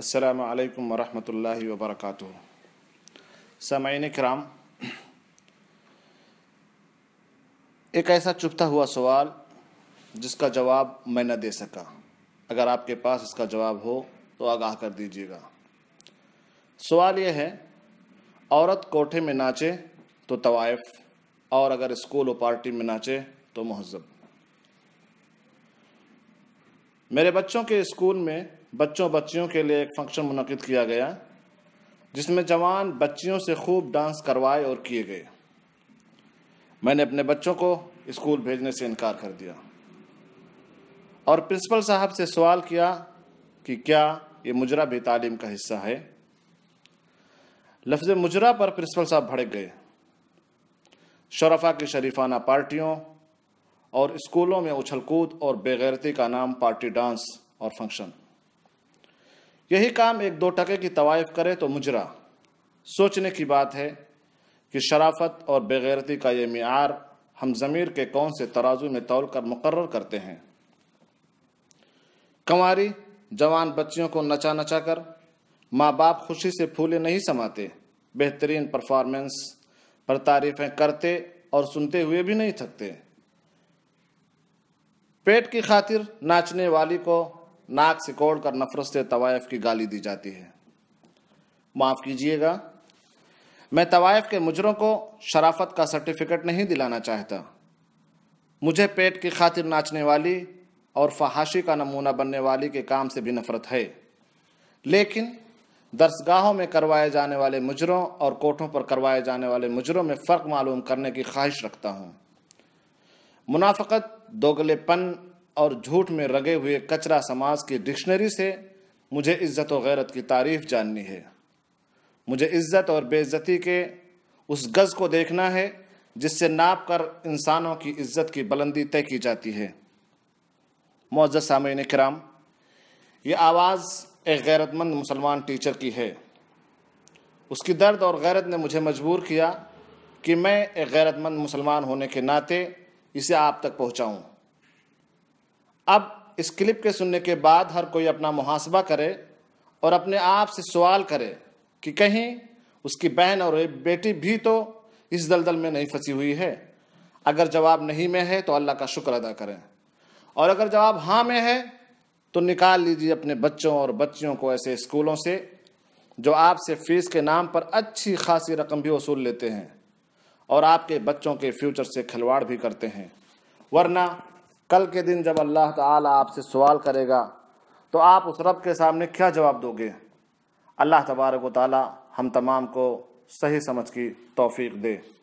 ورحمة الله وبركاته سامعين कराम एक ऐसा चुपता हुआ सवाल जिसका जवाब मैं न दे सका अगर आपके पास इसका जवाब हो तो आगाह कर दीजिएगा सवाल यह है औरत कोठे में नाचे तो तवायफ़ और अगर स्कूल और पार्टी में नाचे तो महजब मेरे बच्चों के स्कूल में बच्चों बच्चियों के लिए एक फंक्शन मुनद किया गया जिसमें जवान बच्चियों से खूब डांस करवाए और किए गए मैंने अपने बच्चों को स्कूल भेजने से इनकार कर दिया और प्रिंसिपल साहब से सवाल किया कि क्या ये मुजरा भी तालीम का हिस्सा है लफ्ज़ मुजरा पर प्रिंसिपल साहब भड़क गए शरफा की शरीफाना पार्टियों और स्कूलों में उछलकूद और बेगैरती का नाम पार्टी डांस और फंक्शन यही काम एक दो टके की तवायफ करे तो मुजरा सोचने की बात है कि शराफत और बेगैरती का ये मीार हम ज़मीर के कौन से तराजू में तोल कर मुकर करते हैं कंवारी जवान बच्चियों को नचा नचा कर माँ बाप खुशी से फूले नहीं समाते बेहतरीन परफॉर्मेंस पर तारीफ़ें करते और सुनते हुए भी नहीं थकते पेट की खातिर नाचने वाली को नाक सिकोड़ कर नफरत से तवायफ की गाली दी जाती है माफ़ कीजिएगा मैं तवायफ के मुजरों को शराफत का सर्टिफिकेट नहीं दिलाना चाहता मुझे पेट की खातिर नाचने वाली और फहाशी का नमूना बनने वाली के काम से भी नफरत है लेकिन दरसगाहों में करवाए जाने वाले मुजरों और कोठों पर करवाए जाने वाले मुजरों में फ़र्क मालूम करने की ख्वाहिश रखता हूँ मुनाफ़त दोगलेपन और झूठ में रगे हुए कचरा समाज की डिक्शनरी से मुझे इज़्ज़त और गैरत की तारीफ जाननी है मुझे इज़्ज़त और बेइज्जती के उस गज़ को देखना है जिससे नाप कर इंसानों की इज्जत की बुलंदी तय की जाती है मोज़ साम कराम ये आवाज़ एक गैरतमंद मुसलमान टीचर की है उसकी दर्द और गैरत ने मुझे मजबूर किया कि मैं एक गैरतमंद मुसलमान होने के नाते इसे आप तक पहुंचाऊं अब इस क्लिप के सुनने के बाद हर कोई अपना मुहासबा करे और अपने आप से सवाल करे कि कहीं उसकी बहन और बेटी भी तो इस दलदल में नहीं फंसी हुई है अगर जवाब नहीं में है तो अल्लाह का शुक्र अदा करें और अगर जवाब हाँ में है तो निकाल लीजिए अपने बच्चों और बच्चियों को ऐसे स्कूलों से जो आपसे फीस के नाम पर अच्छी खासी रकम भी वसूल लेते हैं और आपके बच्चों के फ्यूचर से खिलवाड़ भी करते हैं वरना कल के दिन जब अल्लाह ताला आपसे सवाल करेगा तो आप उस रब के सामने क्या जवाब दोगे अल्लाह तबारक ताला हम तमाम को सही समझ की तोफ़ी दे